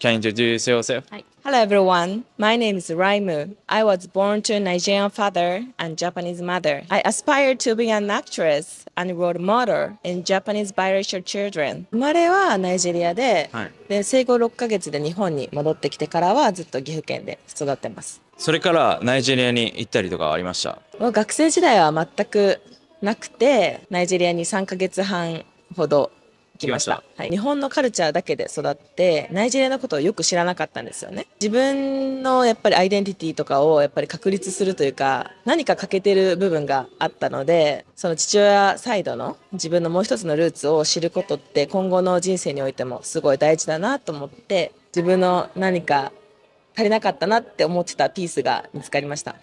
Can you introduce yourself? Hi. Hello, everyone. My name is Raimu. I was born to a Nigerian father and Japanese mother. I aspired to be an actress and role model in Japanese biracial children. 生まれはナイジェリアで、で生後6ヶ月で日本に戻ってきてからはずっと岐阜県で育ってます。それからナイジェリアに行ったりとかありました学生時代は全くなくて、ナイジェリアに3ヶ月半ほどきました。はい、日本のカルチャーだけで育って、ナイジェリアのことをよく知らなかったんですよね。自分のやっぱりアイデンティティとかをやっぱり確立するというか、何か欠けてる部分があったので、その父親サイドの自分のもう一つのルーツを知ることって、今後の人生においてもすごい大事だなと思って、自分の何か足りなかったなって思ってたピースが見つかりました。